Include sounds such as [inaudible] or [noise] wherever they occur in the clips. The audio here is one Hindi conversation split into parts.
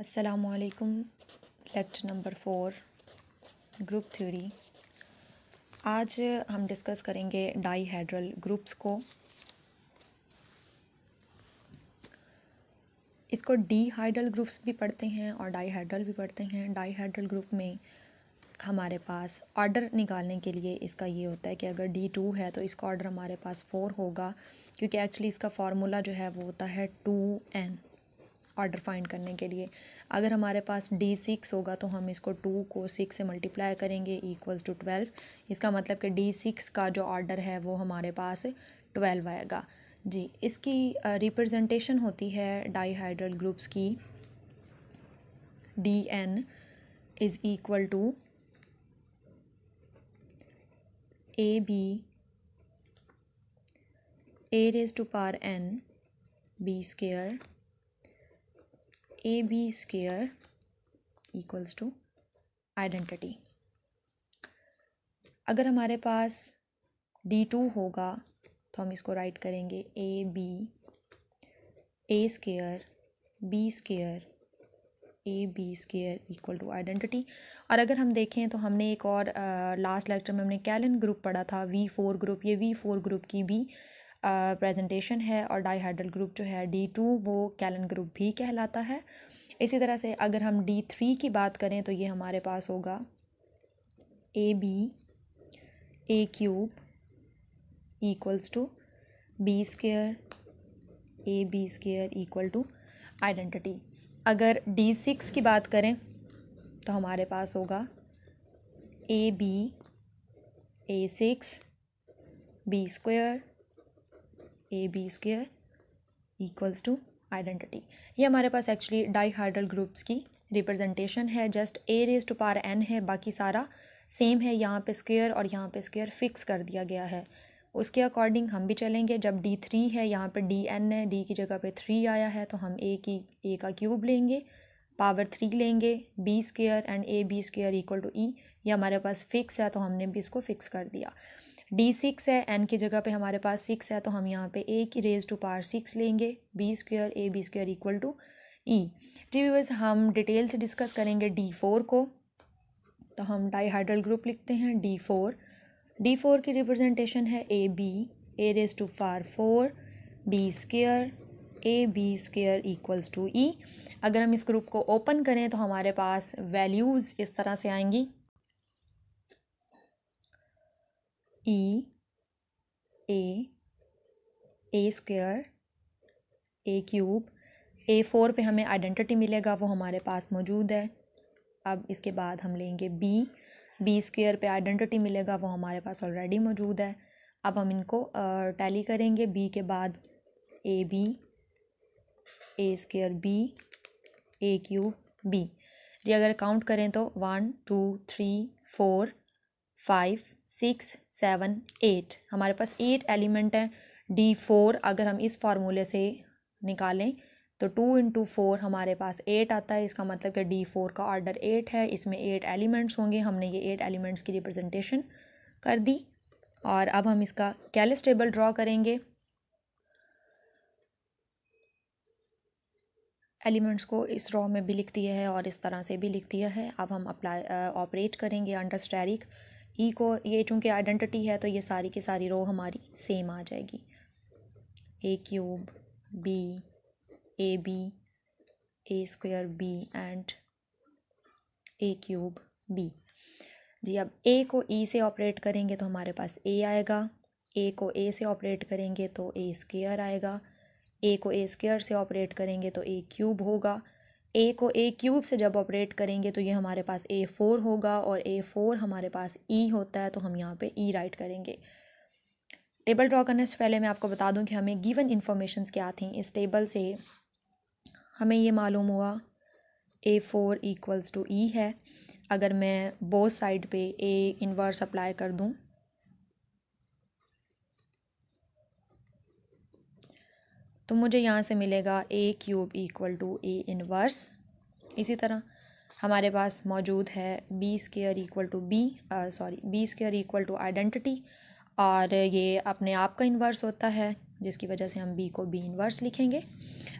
असलकुम lecture number four group theory आज हम डिस्कस करेंगे डाईहेड्रल ग्रुप्स को इसको डीहाइड्रल ग्रुप्स भी पढ़ते हैं और डाईहेड्रल भी पढ़ते हैं डाईहेड्रल ग्रुप में हमारे पास ऑर्डर निकालने के लिए इसका ये होता है कि अगर डी टू है तो इसका ऑर्डर हमारे पास फ़ोर होगा क्योंकि एक्चुअली इसका फार्मूला जो है वो होता है टू एन ऑर्डर फाइंड करने के लिए अगर हमारे पास डी सिक्स होगा तो हम इसको टू को सिक्स से मल्टीप्लाई करेंगे इक्वल्स टू ट्वेल्व इसका मतलब कि डी सिक्स का जो ऑर्डर है वो हमारे पास ट्वेल्व आएगा जी इसकी रिप्रेजेंटेशन होती है डाईहाइड्रल ग्रुप्स की D n is equal to a b a raise to power n b square a b square equals to identity अगर हमारे पास डी टू होगा तो हम इसको राइट करेंगे a b a square b square a b square equal to identity और अगर हम देखें तो हमने एक और लास्ट लेक्चर में हमने कैलन ग्रुप पढ़ा था वी फोर ग्रुप ये वी फोर ग्रुप की भी प्रेजेंटेशन है और डाईहाइड्रल ग्रुप जो है डी टू वो कैलन ग्रुप भी कहलाता है इसी तरह से अगर हम डी थ्री की बात करें तो ये हमारे पास होगा a b a cube equals to b square a b square equal to identity अगर डी सिक्स की बात करें तो हमारे पास होगा a b a six b square a b square equals to identity ये हमारे पास एक्चुअली डाईहाइड्रल ग्रुप्स की रिप्रेजेंटेशन है just a raise to power n है बाकी सारा सेम है यहाँ पे स्क्वेयर और यहाँ पे स्क्वेयर फिक्स कर दिया गया है उसके अकॉर्डिंग हम भी चलेंगे जब डी थ्री है यहाँ पे डी एन है डी की जगह पे थ्री आया है तो हम ए की ए का क्यूब लेंगे पावर थ्री लेंगे b square and a b square equal to e ये हमारे पास फिक्स है तो हमने भी इसको फिक्स कर दिया डी सिक्स है एन की जगह पे हमारे पास सिक्स है तो हम यहाँ पे ए की रेज टू पार सिक्स लेंगे b square a b square equal to e जी व्यूवर्स हम डिटेल से डिस्कस करेंगे डी फोर को तो हम डाईहाइड्रल ग्रुप लिखते हैं डी फोर डी फोर की रिप्रेजेंटेशन है a b a raise to power four b square a b square equals to e अगर हम इस ग्रुप को ओपन करें तो हमारे पास वैल्यूज़ इस तरह से आएंगी e a a square a cube a four पे हमें आइडेंटिटी मिलेगा वो हमारे पास मौजूद है अब इसके बाद हम लेंगे बी बी स्क्वेयर पे आइडेंटिटी मिलेगा वो हमारे पास ऑलरेडी मौजूद है अब हम इनको टैली करेंगे बी के बाद a b a square b a cube b जी अगर काउंट करें तो one two three four five six seven eight हमारे पास एट एलिमेंट हैं डी फोर अगर हम इस फार्मूले से निकालें तो टू इंटू फोर हमारे पास एट आता है इसका मतलब कि डी फोर का ऑर्डर एट है इसमें एट एलिमेंट्स होंगे हमने ये एट एलिमेंट्स की रिप्रेजेंटेशन कर दी और अब हम इसका कैलिस टेबल ड्रॉ करेंगे एलिमेंट्स को इस रॉ में भी लिख दिया है और इस तरह से भी लिख दिया है अब हम अप्लाई ऑपरेट करेंगे अंडर स्टैरिक ई e को ये चूँकि आइडेंटिटी है तो ये सारी की सारी रो हमारी सेम आ जाएगी a cube b a b a square b and a cube b जी अब ए को ई e से ऑपरेट करेंगे तो हमारे पास ए आएगा ए को ए से ऑपरेट करेंगे तो ए स्केयर आएगा ए को ए स्केयर से ऑपरेट करेंगे तो ए क्यूब होगा ए को ए क्यूब से जब ऑपरेट करेंगे तो ये हमारे पास ए फोर होगा और ए फोर हमारे पास ई e होता है तो हम यहाँ पे ई e राइट करेंगे टेबल ड्रॉ करने से पहले मैं आपको बता दूं कि हमें गिवन इन्फॉर्मेशन क्या थी इस टेबल से हमें ये मालूम हुआ a four equals to e है अगर मैं बोथ साइड पे ए इन्वर्स अप्लाई कर दूँ तो मुझे यहाँ से मिलेगा a cube equal to a inverse इसी तरह हमारे पास मौजूद है b square equal to b sorry b square equal to identity और ये अपने आप का इन्वर्स होता है जिसकी वजह से हम बी को बी इन्वर्स लिखेंगे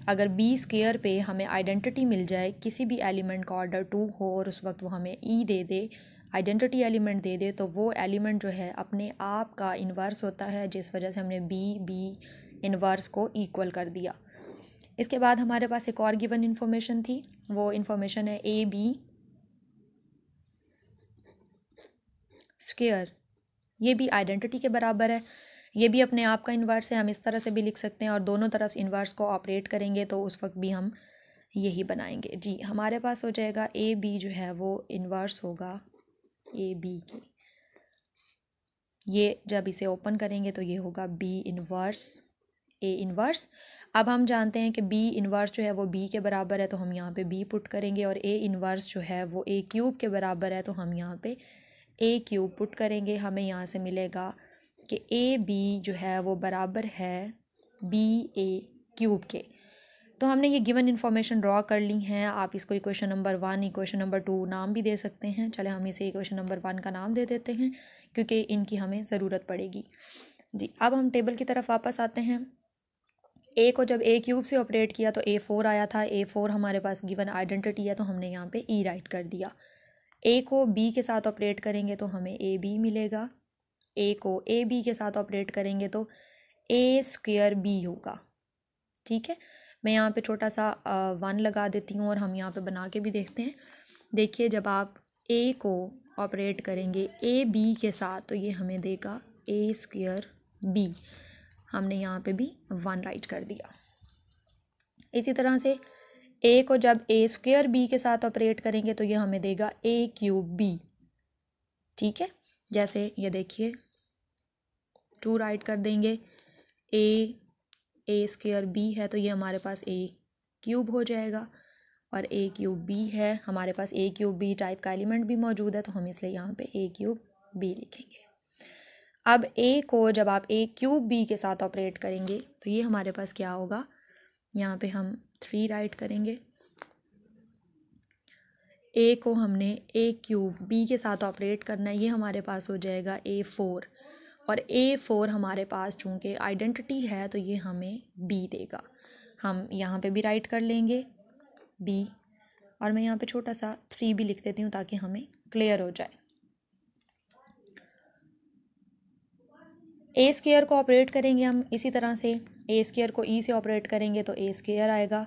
अगर बी स्केयर पे हमें आइडेंटिटी मिल जाए किसी भी एलिमेंट का ऑर्डर टू हो और उस वक्त वो हमें ई e दे दे आइडेंटिटी एलिमेंट दे दे तो वो एलिमेंट जो है अपने आप का इन्वर्स होता है जिस वजह से हमने बी बी इनवर्स को इक्वल कर दिया इसके बाद हमारे पास एक और गिवन इन्फॉर्मेशन थी वो इन्फॉर्मेशन है ए बी स्क्वेयर ये भी आइडेंटिटी के बराबर है ये भी अपने आप का इन्वर्स है हम इस तरह से भी लिख सकते हैं और दोनों तरफ इन्वर्स को ऑपरेट करेंगे तो उस वक्त भी हम यही बनाएंगे जी हमारे पास हो जाएगा ए बी जो है वो इन्वर्स होगा ए बी की ये जब इसे ओपन करेंगे तो ये होगा बी इन्वर्स ए इनवर्स अब हम जानते हैं कि बी इनवर्स जो है वो बी के बराबर है तो हम यहाँ पे बी पुट करेंगे और ए इनवर्स जो है वो ए क्यूब के बराबर है तो हम यहाँ पे ए क्यूब पुट करेंगे हमें यहाँ से मिलेगा कि ए बी जो है वो बराबर है बी ए क्यूब के तो हमने ये गिवन इन्फॉर्मेशन ड्रॉ कर ली हैं आप इसको equation number one equation number two नाम भी दे सकते हैं चले हम इसे इक्वेशन नंबर वन का नाम दे देते हैं क्योंकि इनकी हमें ज़रूरत पड़ेगी जी अब हम टेबल की तरफ वापस आते हैं ए को जब ए क्यूब से ऑपरेट किया तो ए फोर आया था ए फोर हमारे पास गिवन आइडेंटिटी है तो हमने यहाँ पे ई e राइट कर दिया ए को बी के साथ ऑपरेट करेंगे तो हमें ए बी मिलेगा ए को ए बी के साथ ऑपरेट करेंगे तो ए स्क्वेयर बी होगा ठीक है मैं यहाँ पे छोटा सा वन लगा देती हूँ और हम यहाँ पे बना के भी देखते हैं देखिए जब आप ए को ऑपरेट करेंगे ए बी के साथ तो ये हमें देगा ए स्क्वेयर बी हमने यहाँ पे भी वन राइट कर दिया इसी तरह से ए को जब ए स्क्वेयर बी के साथ ऑपरेट करेंगे तो ये हमें देगा ए क्यूब बी ठीक है जैसे ये देखिए टू राइट कर देंगे ए ए स्क्वेयर बी है तो ये हमारे पास ए क्यूब हो जाएगा और ए क्यूब बी है हमारे पास ए क्यूब बी टाइप का एलिमेंट भी मौजूद है तो हम इसलिए यहाँ पे ए क्यूब बी लिखेंगे अब ए को जब आप ए क्यूब बी के साथ ऑपरेट करेंगे तो ये हमारे पास क्या होगा यहाँ पे हम थ्री राइट करेंगे ए को हमने ए क्यूब बी के साथ ऑपरेट करना है ये हमारे पास हो जाएगा ए फोर और ए फोर हमारे पास चूँकि आइडेंटिटी है तो ये हमें बी देगा हम यहाँ पे भी राइट कर लेंगे बी और मैं यहाँ पे छोटा सा थ्री भी लिख देती हूँ ताकि हमें क्लियर हो जाए ए स्केयर को ऑपरेट करेंगे हम इसी तरह से ए स्केयर को ई e से ऑपरेट करेंगे तो ए स्केयर आएगा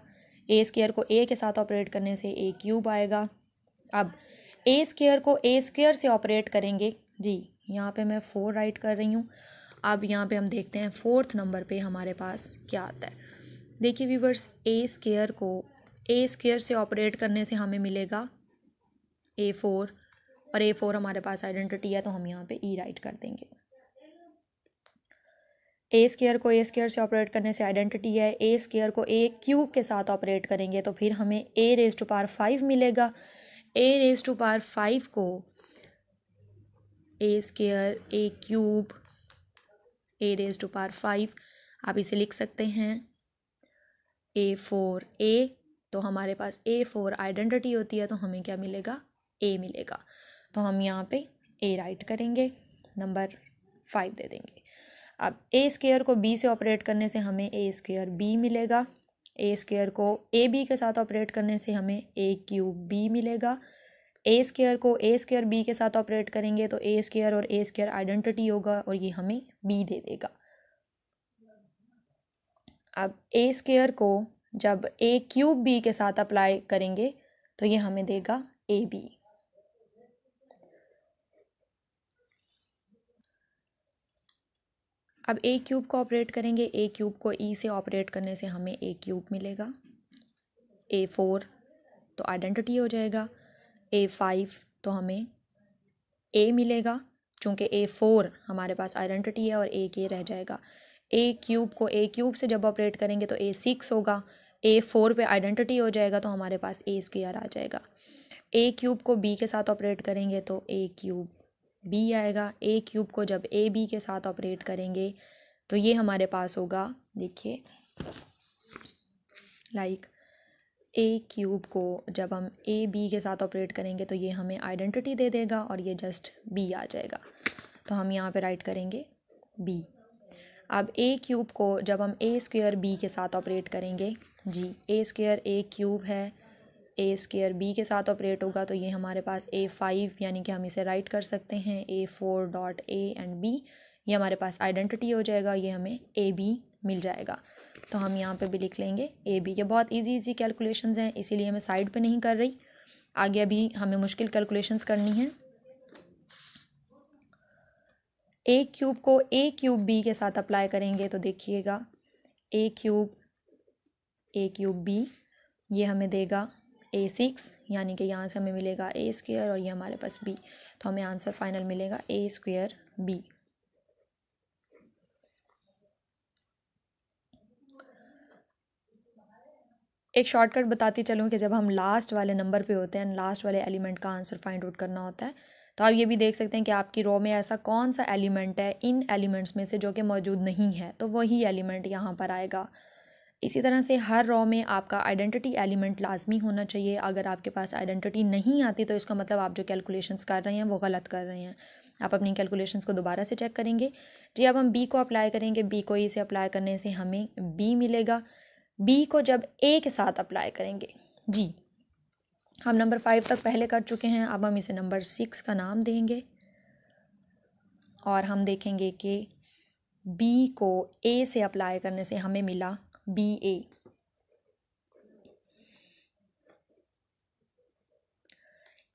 ए स्केयर को ए के साथ ऑपरेट करने से ए क्यूब आएगा अब ए स्केयर को ए स्केयर से ऑपरेट करेंगे जी यहाँ पे मैं फोर राइट कर रही हूँ अब यहाँ पे हम देखते हैं फोर्थ नंबर पे हमारे पास क्या आता है देखिए व्यूवर्स ए स्केयर को ए स्केयर से ऑपरेट करने से हमें मिलेगा ए फोर और ए फोर हमारे पास आइडेंटिटी है तो हम यहाँ पे ई e राइट कर देंगे ए स्केयर को ए स्केयर से ऑपरेट करने से आइडेंटिटी है ए स्केयर को ए क्यूब के साथ ऑपरेट करेंगे तो फिर हमें a raise to power five मिलेगा a raise to power five को a square a cube a raise to power five आप इसे लिख सकते हैं ए फोर ए तो हमारे पास ए फोर आइडेंटिटी होती है तो हमें क्या मिलेगा ए मिलेगा तो हम यहाँ पे ए राइट करेंगे नंबर फाइव दे देंगे अब ए स्क्वेयर को बी से ऑपरेट करने से हमें ए स्क्वेयर बी मिलेगा ए स्क्वेयर को ए बी के साथ ऑपरेट करने से हमें ए क्यूब बी मिलेगा ए स्क्वेयर को ए स्क्वेयर बी के साथ ऑपरेट करेंगे तो ए स्क्वेयर और ए स्क्वेयर आइडेंटिटी होगा और ये हमें बी दे देगा अब ए स्क्वेयर को जब ए क्यूब बी के साथ अप्लाई करेंगे तो ये हमें देगा ए बी अब ए क्यूब को ऑपरेट करेंगे ए क्यूब को ई e से ऑपरेट करने से हमें ए क्यूब मिलेगा ए फोर तो आइडेंटिटी हो जाएगा ए फाइव तो हमें ए मिलेगा चूँकि ए फोर हमारे पास आइडेंटिटी है और ए के रह जाएगा ए क्यूब को ए क्यूब से जब ऑपरेट करेंगे तो ए सिक्स होगा ए फोर पर आइडेंटिटी हो जाएगा तो हमारे पास ए स्क्र आ जाएगा ए क्यूब को बी के साथ ऑपरेट करेंगे तो ए क्यूब बी आएगा ए क्यूब को जब ए बी के साथ ऑपरेट करेंगे तो ये हमारे पास होगा देखिए लाइक ए क्यूब को जब हम ए बी के साथ ऑपरेट करेंगे तो ये हमें आइडेंटिटी दे देगा और ये जस्ट बी आ जाएगा तो हम यहाँ पे राइट करेंगे बी अब ए क्यूब को जब हम ए स्क्वेयर बी के साथ ऑपरेट करेंगे जी ए स्क्वेयर ए क्यूब है ए स्केयर बी के साथ ऑपरेट होगा तो ये हमारे पास ए फाइव यानी कि हम इसे राइट कर सकते हैं a four dot a and b ये हमारे पास आइडेंटिटी हो जाएगा ये हमें ए बी मिल जाएगा तो हम यहाँ पे भी लिख लेंगे ए बी ये बहुत इजी इजी कैलकुलेशंस हैं इसीलिए हमें साइड पे नहीं कर रही आगे अभी हमें मुश्किल कैलकुलेशंस करनी है ए क्यूब को ए क्यूब बी के साथ अप्लाई करेंगे तो देखिएगा a cube a cube b ये हमें देगा ए सिक्स यानी कि यहाँ से हमें मिलेगा ए स्क्वेयर और ये हमारे पास बी तो हमें आंसर फाइनल मिलेगा ए स्क्वेयर बी एक शॉर्टकट बताती चलूँ कि जब हम लास्ट वाले नंबर पे होते हैं लास्ट वाले एलिमेंट का आंसर फाइंड आउट करना होता है तो आप ये भी देख सकते हैं कि आपकी रो में ऐसा कौन सा एलिमेंट है इन एलिमेंट्स में से जो कि मौजूद नहीं है तो वही एलिमेंट यहाँ पर आएगा इसी तरह से हर रॉ में आपका आइडेंटिटी एलिमेंट लाजमी होना चाहिए अगर आपके पास आइडेंटिटी नहीं आती तो इसका मतलब आप जो कैलकुलेशंस कर रहे हैं वो गलत कर रहे हैं आप अपनी कैलकुलेशंस को दोबारा से चेक करेंगे जी अब हम बी को अप्लाई करेंगे बी को ई e से अप्लाई करने से हमें बी मिलेगा बी को जब ए के साथ अप्लाई करेंगे जी हम नंबर फाइव तक पहले कर चुके हैं अब हम इसे नंबर सिक्स का नाम देंगे और हम देखेंगे कि बी को ए से अप्लाई करने से हमें मिला बी ए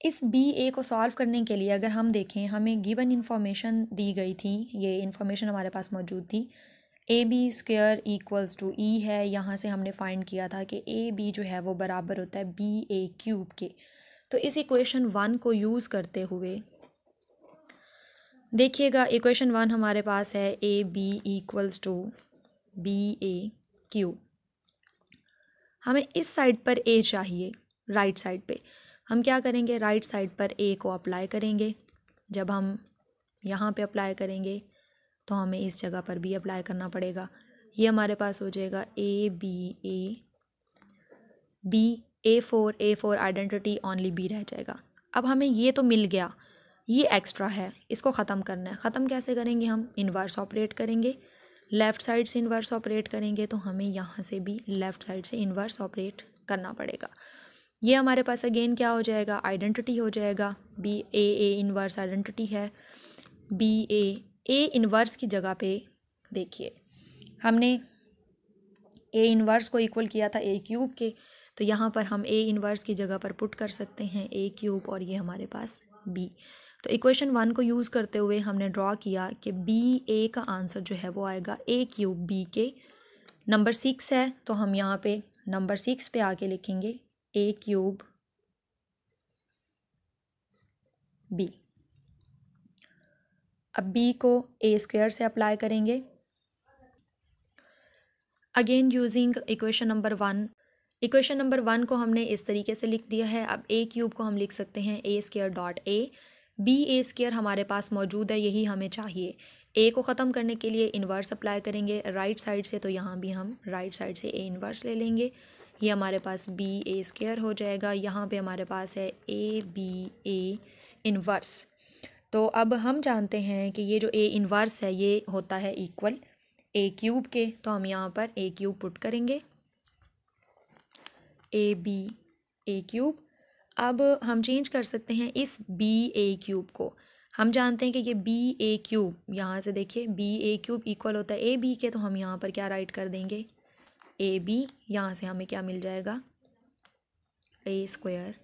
इस बी ए को सॉल्व करने के लिए अगर हम देखें हमें गिवन इन्फॉर्मेशन दी गई थी ये इन्फॉर्मेशन हमारे पास मौजूद थी a b square equals to e है यहाँ से हमने फाइंड किया था कि ए बी जो है वो बराबर होता है बी ए क्यूब के तो इस इक्वेशन वन को यूज़ करते हुए देखिएगा इक्वेशन वन हमारे पास है a b equals to b a क्यू हमें इस साइड पर ए चाहिए राइट साइड पे हम क्या करेंगे राइट साइड पर ए को अप्लाई करेंगे जब हम यहाँ पे अप्लाई करेंगे तो हमें इस जगह पर भी अप्लाई करना पड़ेगा ये हमारे पास हो जाएगा a b a b a four a four identity only b रह जाएगा अब हमें ये तो मिल गया ये एक्स्ट्रा है इसको ख़त्म करना है ख़त्म कैसे करेंगे हम इन्वर्स ऑपरेट करेंगे लेफ़्ट साइड से इन्वर्स ऑपरेट करेंगे तो हमें यहाँ से भी लेफ़्ट साइड से इन्वर्स ऑपरेट करना पड़ेगा ये हमारे पास अगेन क्या हो जाएगा आइडेंटिटी हो जाएगा b a a inverse identity है बी ए ए इन्वर्स की जगह पे देखिए हमने ए इन्वर्स को इक्वल किया था ए क्यूब के तो यहाँ पर हम ए इन्वर्स की जगह पर पुट कर सकते हैं ए क्यूब और ये हमारे पास बी तो इक्वेशन वन को यूज़ करते हुए हमने ड्रॉ किया कि बी ए का आंसर जो है वो आएगा ए क्यूब बी के नंबर सिक्स है तो हम यहाँ पे नंबर सिक्स पे आके लिखेंगे ए क्यूब बी अब बी को ए स्क्वेयर से अप्लाई करेंगे again using equation number one equation number one को हमने इस तरीके से लिख दिया है अब ए क्यूब को हम लिख सकते हैं a square dot a b a square हमारे पास मौजूद है यही हमें चाहिए ए को ख़त्म करने के लिए इन्वर्स अप्लाई करेंगे राइट साइड से तो यहाँ भी हम राइट साइड से ए इन्वर्स ले लेंगे ये हमारे पास बी ए स्केयर हो जाएगा यहाँ पे हमारे पास है ए बी ए इन्वर्स तो अब हम जानते हैं कि ये जो ए इन्वर्स है ये होता है इक्वल ए क्यूब के तो हम यहाँ पर ए क्यूब पुट करेंगे ए बी ए क्यूब अब हम चेंज कर सकते हैं इस बी ए क्यूब को हम जानते हैं कि ये बी ए क्यूब यहाँ से देखिए बी ए क्यूब इक्वल होता है ए बी के तो हम यहाँ पर क्या राइट कर देंगे ए बी यहाँ से हमें क्या मिल जाएगा ए स्क्वायर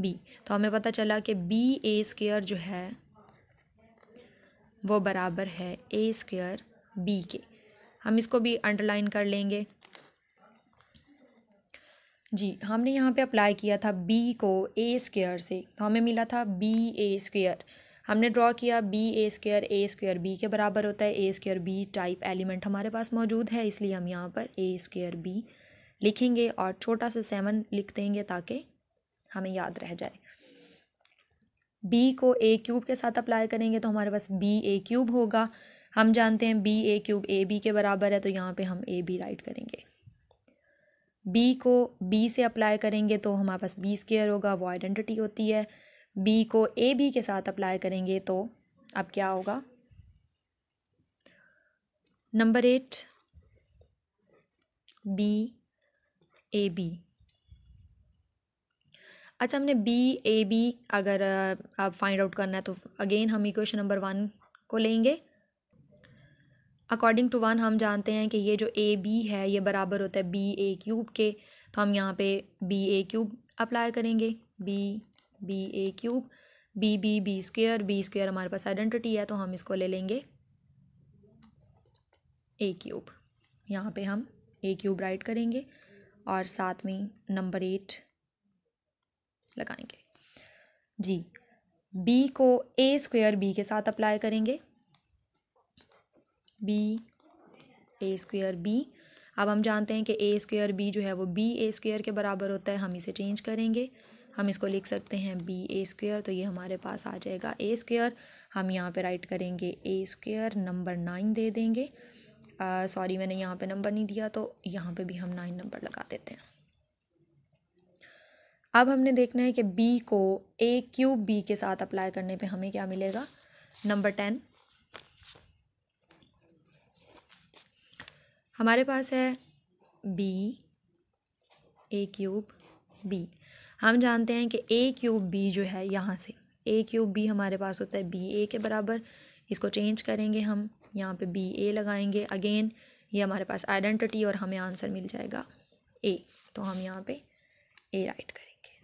बी तो हमें पता चला कि बी ए स्क्वायर जो है वो बराबर है ए स्क्वायर बी के हम इसको भी अंडरलाइन कर लेंगे जी हमने यहाँ पे अप्लाई किया था बी को ए स्क्र से तो हमें मिला था बी ए स्क्र हमने ड्रॉ किया b a square a square b के बराबर होता है a square b type element हमारे पास मौजूद है इसलिए हम यहाँ पर ए स्क्र बी लिखेंगे और छोटा सा सेवन लिख देंगे ताकि हमें याद रह जाए बी को ए क्यूब के साथ अप्लाई करेंगे तो हमारे पास बी ए क्यूब होगा हम जानते हैं b a cube a b के बराबर है तो यहाँ पे हम ए बी राइट करेंगे बी को बी से अप्लाई करेंगे तो हमारे पास बी स्केयर होगा वो आइडेंटिटी होती है बी को ए बी के साथ अप्लाई करेंगे तो अब क्या होगा number eight b a b अच्छा हमने बी ए बी अगर आप फाइंड आउट करना है तो अगेन हम इक्वेशन नंबर वन को लेंगे अकॉर्डिंग टू वन हम जानते हैं कि ये जो ए बी है ये बराबर होता है बी ए क्यूब के तो हम यहाँ पे बी ए क्यूब अप्लाई करेंगे b b a cube b b b square b square हमारे पास आइडेंटिटी है तो हम इसको ले लेंगे ए क्यूब यहाँ पे हम ए क्यूब राइट करेंगे और साथ में नंबर एट लगाएंगे जी बी को ए स्क्वेयर बी के साथ अप्लाई करेंगे बी ए स्क्वेयर बी अब हम जानते हैं कि ए स्क्वेयर बी जो है वो बी ए स्क्वेयर के बराबर होता है हम इसे चेंज करेंगे हम इसको लिख सकते हैं बी ए स्क्वेयर तो ये हमारे पास आ जाएगा ए स्क्वेयर हम यहाँ पे राइट करेंगे ए स्क्वेयर नंबर नाइन दे देंगे सॉरी मैंने यहाँ पे नंबर नहीं दिया तो यहाँ पे भी हम नाइन नंबर लगा देते हैं अब हमने देखना है कि बी को ए क्यूब बी के साथ अप्लाई करने पे हमें क्या मिलेगा नंबर टेन हमारे पास है बी ए क्यूब बी हम जानते हैं कि ए क्यूब बी जो है यहाँ से ए क्यूब बी हमारे पास होता है बी ए के बराबर इसको चेंज करेंगे हम यहाँ पे बी ए लगाएंगे अगेन ये हमारे पास आइडेंटिटी और हमें आंसर मिल जाएगा ए तो हम यहाँ पे ए राइट करेंगे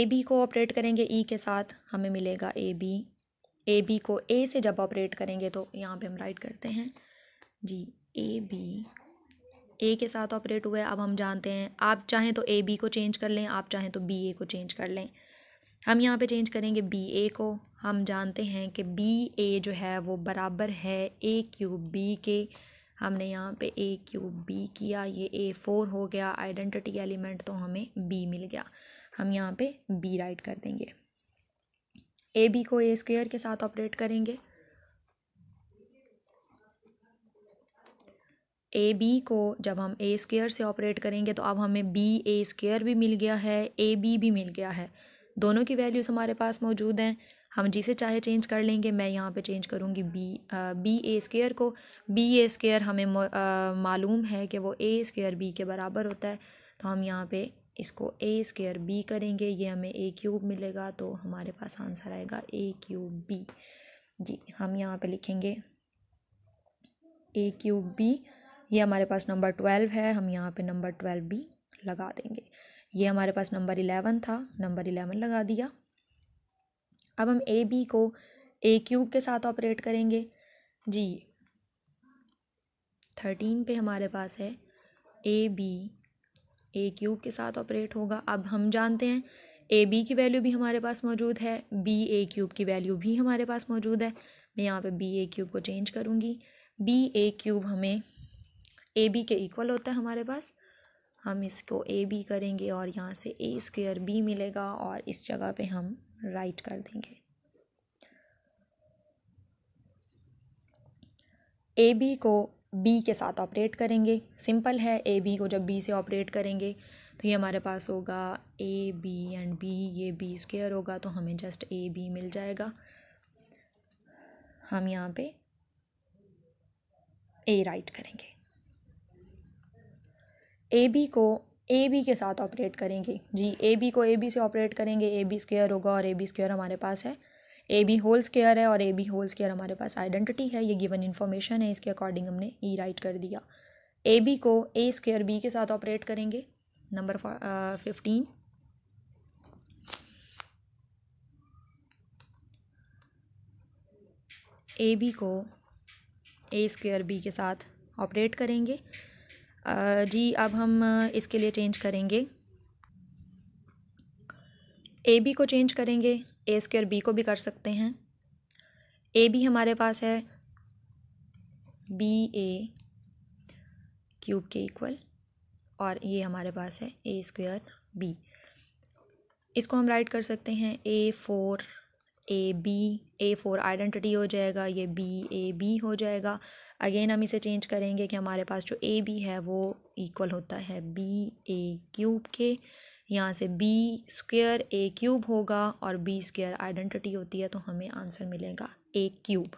ए बी को ऑपरेट करेंगे ई e के साथ हमें मिलेगा ए बी ए बी को ए से जब ऑपरेट करेंगे तो यहाँ पे हम राइट करते हैं जी ए बी ए के साथ ऑपरेट हुआ है अब हम जानते हैं आप चाहें तो ए बी को चेंज कर लें आप चाहें तो बी ए को चेंज कर लें हम यहाँ पे चेंज करेंगे बी ए को हम जानते हैं कि बी ए जो है वो बराबर है ए क्यूब बी के हमने यहाँ पे ए क्यूब बी किया ये ए फोर हो गया आइडेंटिटी एलिमेंट तो हमें बी मिल गया हम यहाँ पे बी राइट कर देंगे ए बी को ए स्क्वेयर के साथ ऑपरेट करेंगे ए बी को जब हम ए स्क्वेयर से ऑपरेट करेंगे तो अब हमें बी ए स्क्वेयर भी मिल गया है ए बी भी मिल गया है दोनों की वैल्यूज़ हमारे पास मौजूद हैं हम जिसे चाहे चेंज कर लेंगे मैं यहाँ पे चेंज करूँगी बी आ, बी ए स्क्वेयर को बी ए स्क्वेयर हमें मालूम है कि वो ए स्क्वेयर बी के बराबर होता है तो हम यहाँ पे इसको ए स्क्वेयर बी करेंगे ये हमें ए क्यूब मिलेगा तो हमारे पास आंसर आएगा ए क्यूब बी जी हम यहाँ पे लिखेंगे ए क्यूब बी ये हमारे पास नंबर ट्वेल्व है हम यहाँ पे नंबर ट्वेल्व बी लगा देंगे ये हमारे पास नंबर इलेवन था नंबर इलेवन लगा दिया अब हम ए बी को ए क्यूब के साथ ऑपरेट करेंगे जी थर्टीन पे हमारे पास है ए बी ए क्यूब के साथ ऑपरेट होगा अब हम जानते हैं ए बी की वैल्यू भी हमारे पास मौजूद है बी ए क्यूब की वैल्यू भी हमारे पास मौजूद है मैं यहाँ पे बी ए क्यूब को चेंज करूँगी बी ए क्यूब हमें ए बी के इक्वल होता है हमारे पास हम इसको ए बी करेंगे और यहाँ से ए स्क्वेयर बी मिलेगा और इस जगह पे हम राइट कर देंगे ए बी को बी के साथ ऑपरेट करेंगे सिंपल है ए बी को जब बी से ऑपरेट करेंगे तो ये हमारे पास होगा ए बी एंड बी ये बी स्क्र होगा तो हमें जस्ट ए बी मिल जाएगा हम यहाँ पे ए राइट करेंगे ए बी को ए बी के साथ ऑपरेट करेंगे जी ए बी को ए बी से ऑपरेट करेंगे ए बी स्क्र होगा और ए बी स्क्र हमारे पास है ए बी होल स्केयर है और ए बी होल स्केयर हमारे पास आइडेंटिटी है ये गिवन इन्फॉर्मेशन है इसके अकॉर्डिंग हमने ई e राइट कर दिया ए बी को ए स्क्र बी के साथ ऑपरेट करेंगे नंबर फिफ्टीन ए बी को ए स्क्र बी के साथ ऑपरेट करेंगे uh, जी अब हम uh, इसके लिए चेंज करेंगे ए बी को चेंज करेंगे ए स्क्वेयर बी को भी कर सकते हैं ए भी हमारे पास है बी ए क्यूब के इक्वल और ये हमारे पास है ए स्क्वेयर बी इसको हम राइट कर सकते हैं a four a b a four identity हो जाएगा ये बी ए बी हो जाएगा अगेन हम इसे चेंज करेंगे कि हमारे पास जो ए बी है वो इक्वल होता है बी ए क्यूब के यहाँ से बी स्क्र ए क्यूब होगा और बी स्क्र आइडेंटिटी होती है तो हमें आंसर मिलेगा ए क्यूब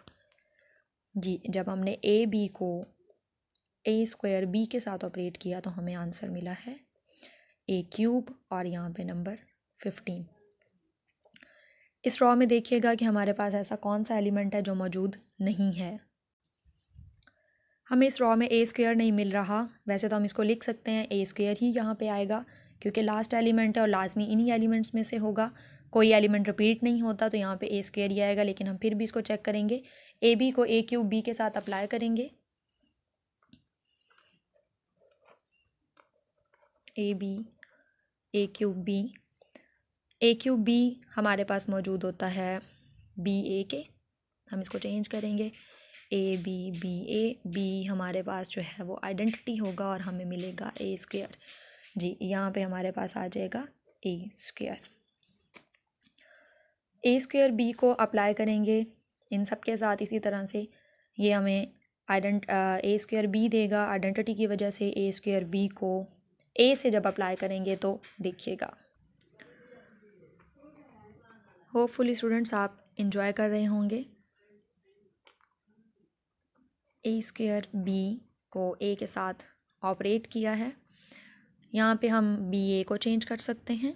जी जब हमने ए बी को ए स्क्वायर बी के साथ ऑपरेट किया तो हमें आंसर मिला है ए क्यूब और यहाँ पे नंबर फिफ्टीन इस रॉ में देखिएगा कि हमारे पास ऐसा कौन सा एलिमेंट है जो मौजूद नहीं है हमें इस रॉ में ए स्क्वायर नहीं मिल रहा वैसे तो हम इसको लिख सकते हैं ए स्क्वायर ही यहाँ पे आएगा क्योंकि लास्ट एलिमेंट है और लाजमी इन्हीं एलिमेंट्स में से होगा कोई एलिमेंट रिपीट नहीं होता तो यहाँ पे ए स्क्वेयर ही आएगा लेकिन हम फिर भी इसको चेक करेंगे ए बी को ए क्यूब बी के साथ अप्लाई करेंगे a b a cube b a cube b हमारे पास मौजूद होता है बी ए के हम इसको चेंज करेंगे a b b a b हमारे पास जो है वो आइडेंटिटी होगा और हमें मिलेगा ए स्क्वेयर जी यहाँ पे हमारे पास आ जाएगा a square a square b को अप्लाई करेंगे इन सब के साथ इसी तरह से ये हमें आइडेंट ए स्क्वेयर बी देगा आइडेंटिटी की वजह से ए स्क्वेयर बी को ए से जब अप्लाई करेंगे तो देखिएगा होपफुली स्टूडेंट्स आप इन्जॉय कर रहे होंगे ए स्क्वेयर बी को ए के साथ ऑपरेट किया है यहाँ पे हम बी ए को चेंज कर सकते हैं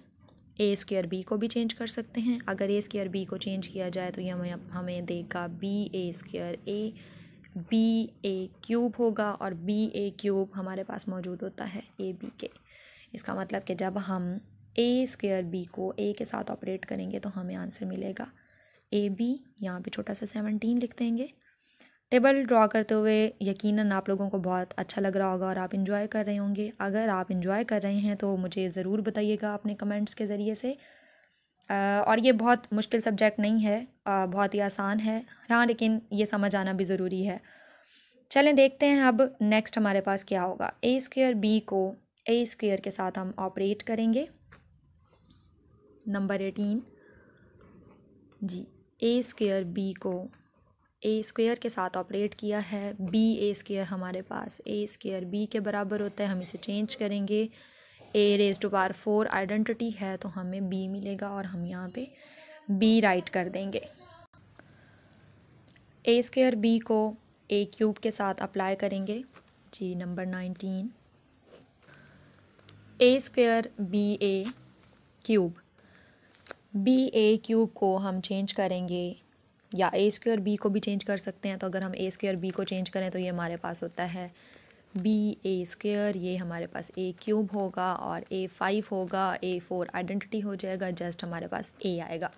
ए स्क्र बी को भी चेंज कर सकते हैं अगर ए स्क्र बी को चेंज किया जाए तो ये हमें हमें देगा b a square a b a cube होगा और बी ए क्यूब हमारे पास मौजूद होता है ए बी के इसका मतलब कि जब हम ए स्क्र बी को ए के साथ ऑपरेट करेंगे तो हमें आंसर मिलेगा ए बी यहाँ पर छोटा सा सेवनटीन लिख देंगे टेबल ड्रॉ करते हुए यकीनन आप लोगों को बहुत अच्छा लग रहा होगा और आप इन्जॉय कर रहे होंगे अगर आप इन्जॉय कर रहे हैं तो मुझे ज़रूर बताइएगा अपने कमेंट्स के ज़रिए से और ये बहुत मुश्किल सब्जेक्ट नहीं है बहुत ही आसान है हाँ लेकिन ये समझ आना भी ज़रूरी है चलें देखते हैं अब नेक्स्ट हमारे पास क्या होगा ए स्क्वेयर बी को ए स्क्वेयर के साथ हम ऑपरेट करेंगे नंबर एटीन जी ए स्क्वेयर बी को ए स्क्वेयर के साथ ऑपरेट किया है बी ए स्क्वेयर हमारे पास ए स्क्वेयर बी के बराबर होता है हम इसे चेंज करेंगे a raise to power four identity है तो हमें बी मिलेगा और हम यहाँ पे बी राइट कर देंगे ए स्क्वेयर बी को ए क्यूब के साथ अप्लाई करेंगे जी number nineteen a square b a cube b a cube को हम चेंज करेंगे या ए स्क्वेयर बी को भी चेंज कर सकते हैं तो अगर हम ए स्क्वेयर बी को चेंज करें तो ये हमारे पास होता है बी ए स्क्वेयर ये हमारे पास ए क्यूब होगा और ए फाइव होगा ए फोर आइडेंटिटी हो जाएगा जस्ट हमारे पास ए आएगा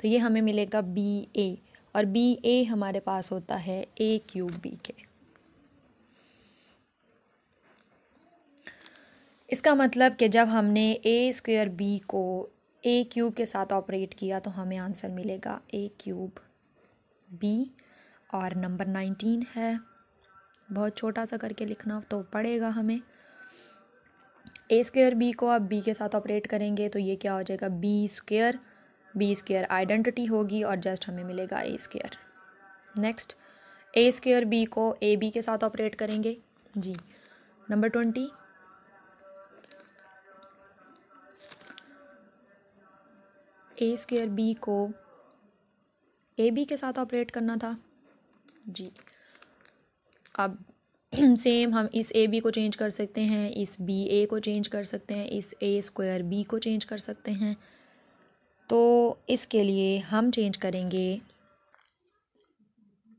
तो ये हमें मिलेगा बी ए और बी ए हमारे पास होता है ए क्यूब बी के इसका मतलब कि जब हमने ए स्क्वेयर बी को ए क्यूब के साथ ऑपरेट किया तो हमें आंसर मिलेगा ए क्यूब बी और नंबर नाइनटीन है बहुत छोटा सा करके लिखना तो पड़ेगा हमें ए स्क्र बी को आप बी के साथ ऑपरेट करेंगे तो ये क्या हो जाएगा b square b square identity होगी और जस्ट हमें मिलेगा a square next a square b को ए बी के साथ ऑपरेट करेंगे जी number twenty a square b को ए बी के साथ ऑपरेट करना था जी अब सेम [clears throat] हम इस ए बी को चेंज कर सकते हैं इस बी ए को चेंज कर सकते हैं इस ए स्क्वायर बी को चेंज कर सकते हैं तो इसके लिए हम चेंज करेंगे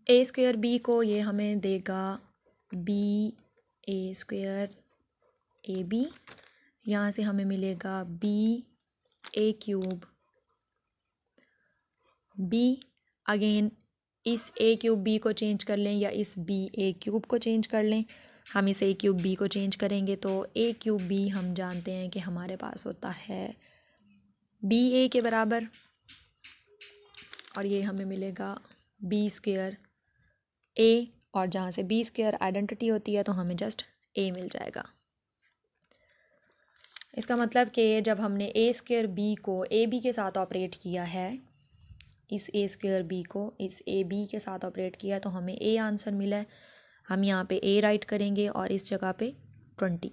ए स्क्वायर बी को ये हमें देगा b a square a b यहाँ से हमें मिलेगा b a cube b again इस ए क्यूब बी को चेंज कर लें या इस बी ए क्यूब को चेंज कर लें हम इस ए क्यूब बी को चेंज करेंगे तो ए क्यूब बी हम जानते हैं कि हमारे पास होता है बी ए के बराबर और ये हमें मिलेगा बी स्क्वेयर ए और जहाँ से बी स्क्वेयर आइडेंटिटी होती है तो हमें जस्ट ए मिल जाएगा इसका मतलब कि जब हमने ए स्क्वेयर बी को ए बी के साथ ऑपरेट किया है इस ए स्क्वेयर बी को इस ए बी के साथ ऑपरेट किया तो हमें ए आंसर मिला है हम यहाँ पे ए राइट करेंगे और इस जगह पे ट्वेंटी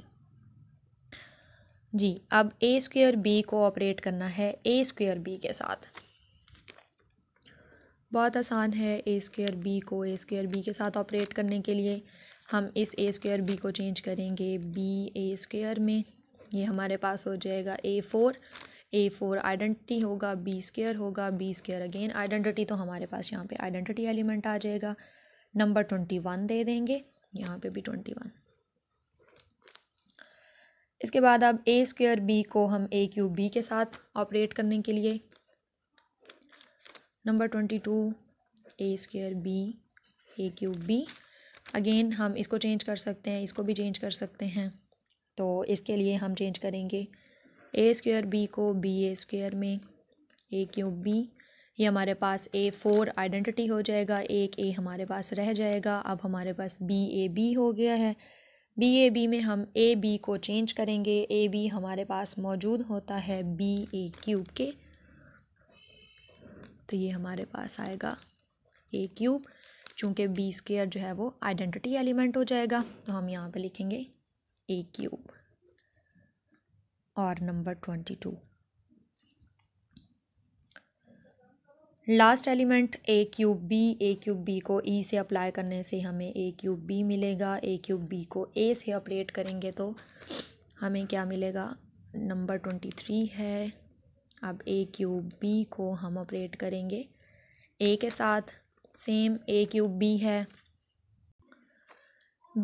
जी अब ए स्क्वेयर बी को ऑपरेट करना है ए स्क्वेयर बी के साथ बहुत आसान है ए स्क्वेयर बी को ए स्क्वेयर बी के साथ ऑपरेट करने के लिए हम इस ए स्क्वेयर बी को चेंज करेंगे बी ए स्क्वेयर में ये हमारे पास हो जाएगा a four a four identity होगा बी स्केयर होगा बी स्केयर अगेन आइडेंटिटी तो हमारे पास यहाँ पे आइडेंटिटी एलिमेंट आ जाएगा नंबर ट्वेंटी वन दे देंगे यहाँ पे भी ट्वेंटी वन इसके बाद अब ए स्क्र बी को हम ए क्यू बी के साथ ऑपरेट करने के लिए number twenty two a square b a cube b again हम इसको चेंज कर सकते हैं इसको भी चेंज कर सकते हैं तो इसके लिए हम चेंज करेंगे ए स्क्वेयर बी को बी ए स्क्वेयर में ए क्यूब बी ये हमारे पास ए फोर आइडेंटिटी हो जाएगा एक ए हमारे पास रह जाएगा अब हमारे पास बी ए बी हो गया है बी ए बी में हम ए बी को चेंज करेंगे ए बी हमारे पास मौजूद होता है बी ए क्यूब के तो ये हमारे पास आएगा ए क्यूब चूँकि बी स्क्र जो है वो आइडेंटिटी एलिमेंट हो जाएगा तो हम यहाँ पे लिखेंगे ए क्यूब और number twenty two last element a cube b a cube b को ई e से अप्लाई करने से हमें ए क्यूब बी मिलेगा ए क्यूब बी को ए से ऑपरेट करेंगे तो हमें क्या मिलेगा नंबर ट्वेंटी थ्री है अब ए क्यूब बी को हम ऑपरेट करेंगे ए के साथ सेम ए क्यूब बी है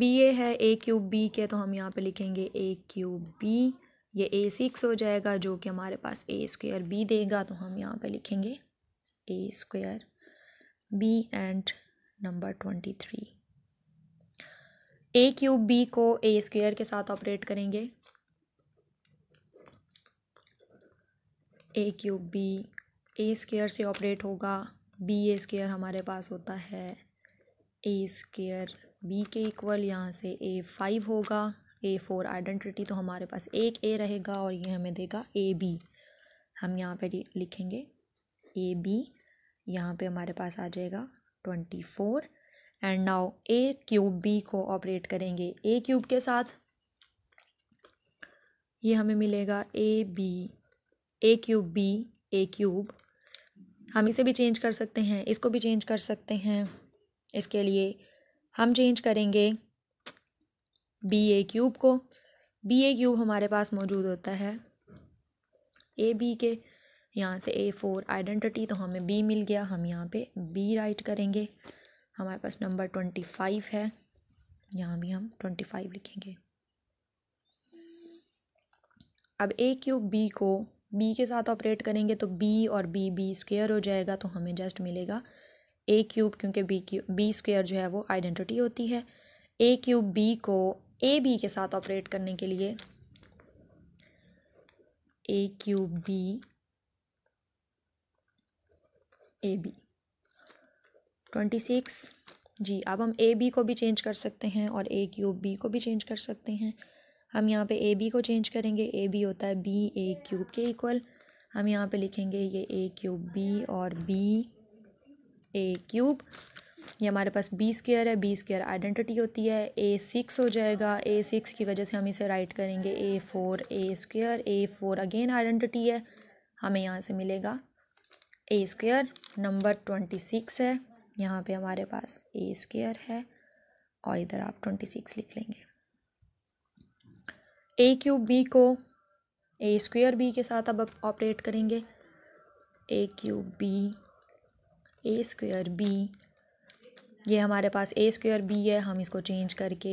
बी ए है ए क्यूब बी के तो हम यहाँ पे लिखेंगे ए क्यूब बी ये ए सिक्स हो जाएगा जो कि हमारे पास ए स्क्वेयर बी देगा तो हम यहाँ पे लिखेंगे a square b and number twenty three a cube b को ए स्क्वेयर के साथ ऑपरेट करेंगे a cube b a square से ऑपरेट होगा बी ए स्क्वेयर हमारे पास होता है ए स्क्वेयर बी के इक्वल यहाँ से ए फाइव होगा ए फोर आइडेंटिटी तो हमारे पास एक ए रहेगा और ये हमें देगा ए बी हम यहाँ पे लिखेंगे ए बी यहाँ पे हमारे पास आ जाएगा twenty four and now a cube b को ऑपरेट करेंगे ए क्यूब के साथ ये हमें मिलेगा a b a cube b a cube हम इसे भी चेंज कर सकते हैं इसको भी चेंज कर सकते हैं इसके लिए हम चेंज करेंगे बी ए क्यूब को बी ए क्यूब हमारे पास मौजूद होता है ए बी के यहाँ से ए फोर आइडेंटिटी तो हमें बी मिल गया हम यहाँ पे बी राइट करेंगे हमारे पास नंबर ट्वेंटी फाइव है यहाँ भी हम ट्वेंटी फाइव लिखेंगे अब ए क्यूब बी को बी के साथ ऑपरेट करेंगे तो बी और बी बी स्क्वेयर हो जाएगा तो हमें जस्ट मिलेगा ए क्यूब क्योंकि बी क्यू बी स्क्वेयर जो है वो आइडेंटिटी होती है ए क्यूब बी को ए बी के साथ ऑपरेट करने के लिए a cube b a b twenty six जी अब हम ए बी को भी चेंज कर सकते हैं और ए क्यूब बी को भी चेंज कर सकते हैं हम यहाँ पे ए बी को चेंज करेंगे ए बी होता है बी ए क्यूब के इक्वल हम यहाँ पे लिखेंगे ये ए क्यूब बी और बी ए क्यूब ये हमारे पास बी स्केयर है बी स्केयर आइडेंटिटी होती है ए सिक्स हो जाएगा ए सिक्स की वजह से हम इसे राइट करेंगे a four a square a four again identity है हमें यहाँ से मिलेगा a square number twenty six है यहाँ पे हमारे पास ए स्क्र है और इधर आप ट्वेंटी सिक्स लिख लेंगे ए क्यूब बी को ए स्क्र बी के साथ अब ऑपरेट करेंगे a cube b a square b ये हमारे पास ए स्क्वेयर बी है हम इसको चेंज करके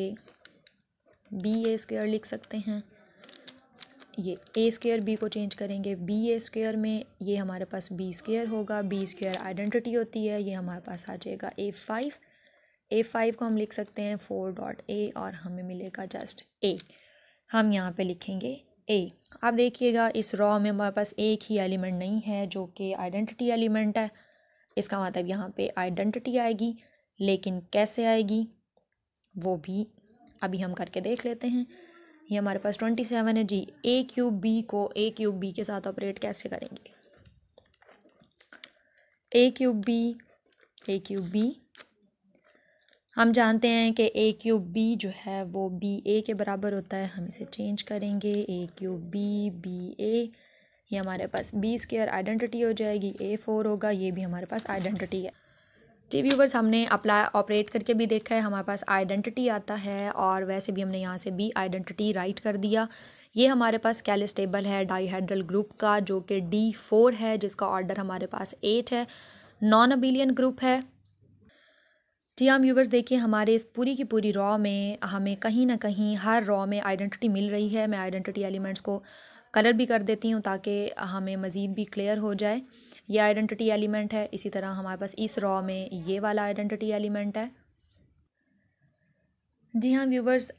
बी ए स्क्वेयर लिख सकते हैं ये ए स्क्वेयर बी को चेंज करेंगे बी ए स्क्वेयर में ये हमारे पास बी स्क्वेयर होगा बी स्क्वेयर आइडेंटिटी होती है ये हमारे पास आ जाएगा ए फाइव ए फाइव को हम लिख सकते हैं फोर डॉट ए और हमें मिलेगा जस्ट ए हम यहाँ पे लिखेंगे ए आप देखिएगा इस रॉ में हमारे पास एक ही एलिमेंट नहीं है जो कि आइडेंटिटी एलिमेंट है इसका मतलब यहाँ पे आइडेंटिटी आएगी लेकिन कैसे आएगी वो भी अभी हम करके देख लेते हैं ये हमारे पास ट्वेंटी सेवन है जी ए क्यूब बी को ए क्यूब बी के साथ ऑपरेट कैसे करेंगे a cube b a cube b हम जानते हैं कि ए क्यूब बी जो है वो बी ए के बराबर होता है हम इसे चेंज करेंगे a cube b b a ये हमारे पास बी स्क्र आइडेंटिटी हो जाएगी ए फोर होगा ये भी हमारे पास आइडेंटिटी है जी व्यूवर्स हमने अप्लाई ऑपरेट करके भी देखा है हमारे पास आइडेंटिटी आता है और वैसे भी हमने यहाँ से बी आइडेंटिटी राइट कर दिया ये हमारे पास कैलिस टेबल है डाईहाइड्रल ग्रुप का जो कि डी फोर है जिसका ऑर्डर हमारे पास एट है नॉन अबिलियन ग्रुप है जी हम हाँ, व्यूवर्स देखिए हमारे इस पूरी की पूरी रॉ में हमें कहीं ना कहीं हर रॉ में आइडेंटिटी मिल रही है मैं आइडेंटिटी एलिमेंट्स को कलर भी कर देती हूँ ताकि हमें मज़ीद भी क्लियर हो जाए ये आइडेंटिटी एलिमेंट है इसी तरह हमारे पास इस रॉ में ये वाला आइडेंटिटी एलिमेंट है जी हाँ व्यूवर्स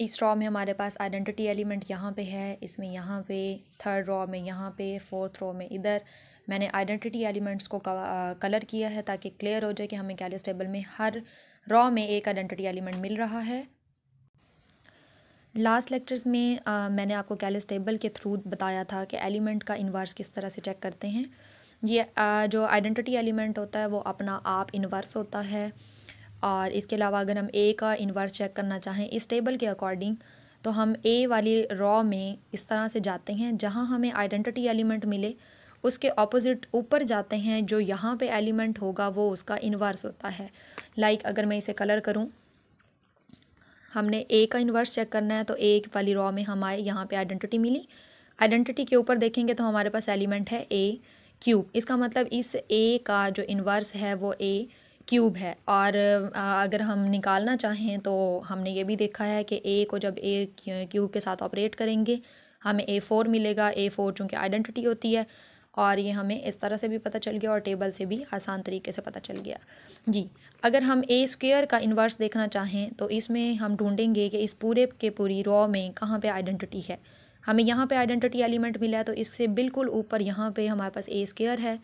इस रॉ में हमारे पास आइडेंटिटी एलिमेंट यहाँ पे है इसमें यहाँ पे थर्ड रॉ में यहाँ पे फोर्थ रॉ में इधर मैंने आइडेंटिटी एलिमेंट्स को कलर किया है ताकि क्लियर हो जाए कि हमें कैलिस टेबल में हर रॉ में एक आइडेंटिटी एलिमेंट मिल रहा है लास्ट लेक्चर्स में आ, मैंने आपको कैलिस टेबल के थ्रू बताया था कि एलिमेंट का इन्वर्स किस तरह से चेक करते हैं ये जो आइडेंटिटी एलिमेंट होता है वो अपना आप इन्वर्स होता है और इसके अलावा अगर हम ए का इन्वर्स चेक करना चाहें इस टेबल के अकॉर्डिंग तो हम ए वाली रॉ में इस तरह से जाते हैं जहाँ हमें आइडेंटिटी एलिमेंट मिले उसके ऑपोजिट ऊपर जाते हैं जो यहाँ पे एलिमेंट होगा वो उसका इन्वर्स होता है लाइक like अगर मैं इसे कलर करूँ हमने ए का इन्वर्स चेक करना है तो ए वाली रॉ में हम आए यहाँ पर आइडेंटिटी मिली आइडेंटिटी के ऊपर देखेंगे तो हमारे पास एलिमेंट है ए क्यूब इसका मतलब इस ए का जो इन्वर्स है वो ए क्यूब है और अगर हम निकालना चाहें तो हमने ये भी देखा है कि ए को जब ए क्यूब के साथ ऑपरेट करेंगे हमें ए फोर मिलेगा ए फोर चूँकि आइडेंटिटी होती है और ये हमें इस तरह से भी पता चल गया और टेबल से भी आसान तरीके से पता चल गया जी अगर हम ए स्क्वेयर का इन्वर्स देखना चाहें तो इसमें हम ढूंढेंगे कि इस पूरे के पूरी रॉ में कहाँ पे आइडेंटिटी है हमें यहाँ पे आइडेंटिटी एलिमेंट मिला है तो इससे बिल्कुल ऊपर यहाँ पे हमारे पास ए स्केयर है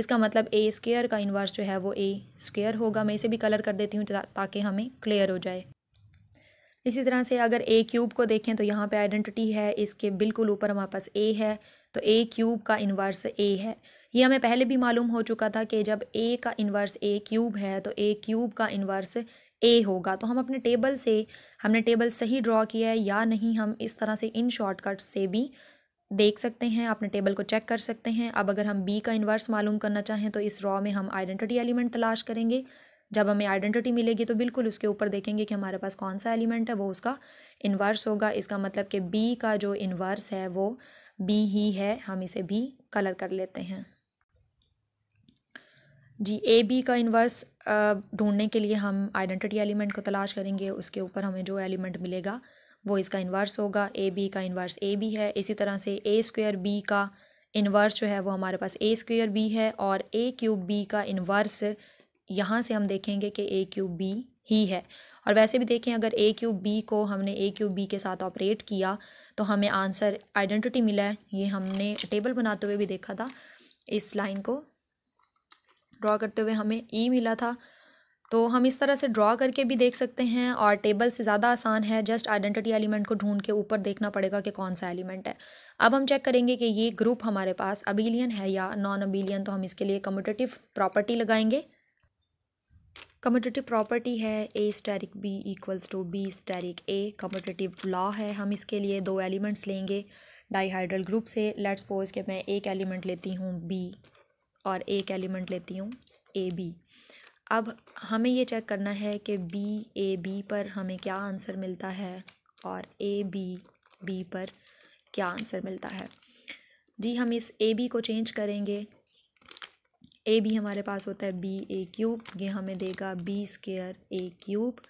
इसका मतलब ए स्केयर का इन्वर्स जो है वो ए स्केयर होगा मैं इसे भी कलर कर देती हूँ ताकि हमें क्लियर हो जाए इसी तरह से अगर ए क्यूब को देखें तो यहाँ पे आइडेंटिटी है इसके बिल्कुल ऊपर हमारे पास ए है तो ए क्यूब का इन्वर्स ए है ये हमें पहले भी मालूम हो चुका था कि जब ए का इन्वर्स ए क्यूब है तो ए क्यूब का इन्वर्स ए होगा तो हम अपने टेबल से हमने टेबल सही ड्रॉ किया है या नहीं हम इस तरह से इन शॉर्टकट से भी देख सकते हैं अपने टेबल को चेक कर सकते हैं अब अगर हम बी का इन्वर्स मालूम करना चाहें तो इस रॉ में हम आइडेंटिटी एलिमेंट तलाश करेंगे जब हमें आइडेंटिटी मिलेगी तो बिल्कुल उसके ऊपर देखेंगे कि हमारे पास कौन सा एलिमेंट है वो उसका इन्वर्स होगा इसका मतलब कि बी का जो इन्वर्स है वो बी ही है हम इसे भी कलर कर लेते हैं जी ए बी का इन्वर्स ढूंढने के लिए हम आइडेंटिटी एलिमेंट को तलाश करेंगे उसके ऊपर हमें जो एलिमेंट मिलेगा वो इसका इन्वर्स होगा ए बी का इन्वर्स ए बी है इसी तरह से ए स्क्वेयर बी का इन्वर्स जो है वो हमारे पास ए स्क्वेयर बी है और ए क्यूब बी का इन्वर्स यहाँ से हम देखेंगे कि ए क्यूब बी ही है और वैसे भी देखें अगर ए क्यूब बी को हमने ए क्यूब बी के साथ ऑपरेट किया तो हमें आंसर आइडेंटिटी मिला है ये हमने टेबल बनाते हुए भी देखा था इस लाइन को ड्रॉ करते हुए हमें ई e मिला था तो हम इस तरह से ड्रॉ करके भी देख सकते हैं और टेबल से ज़्यादा आसान है जस्ट आइडेंटिटी एलिमेंट को ढूंढ के ऊपर देखना पड़ेगा कि कौन सा एलिमेंट है अब हम चेक करेंगे कि ये ग्रुप हमारे पास अबीलियन है या नॉन अबीलियन तो हम इसके लिए कम्यूटेटिव प्रॉपर्टी लगाएंगे कम्यूटेटिव प्रॉपर्टी है a asterisk b equals to b asterisk a commutative law है हम इसके लिए दो एलिमेंट्स लेंगे डाईहाइड्रल ग्रुप से लेट्स पोज के मैं एक एलिमेंट लेती हूँ बी और एक एलिमेंट लेती हूँ ए बी अब हमें ये चेक करना है कि बी ए बी पर हमें क्या आंसर मिलता है और ए बी बी पर क्या आंसर मिलता है जी हम इस ए बी को चेंज करेंगे ए बी हमारे पास होता है बी ए क्यूब ये हमें देगा b square a cube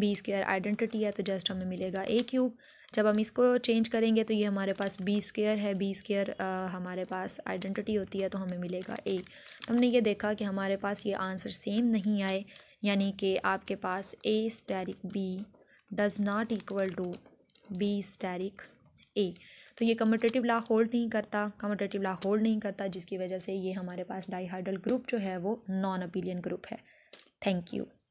b square identity है तो जस्ट हमें मिलेगा ए क्यूब जब हम इसको चेंज करेंगे तो ये हमारे पास बी स्केयर है बी स्केयर हमारे पास आइडेंटिटी होती है तो हमें मिलेगा ए तो हमने ये देखा कि हमारे पास ये आंसर सेम नहीं आए यानी कि आपके पास a asterisk b does not equal to b asterisk a तो ये कम्पटेटिव ला होल्ड नहीं करता कम्पटेटिव ला होल्ड नहीं करता जिसकी वजह से ये हमारे पास डाईहाइड्रल ग्रुप जो है वो नॉन अपीलियन ग्रुप है थैंक यू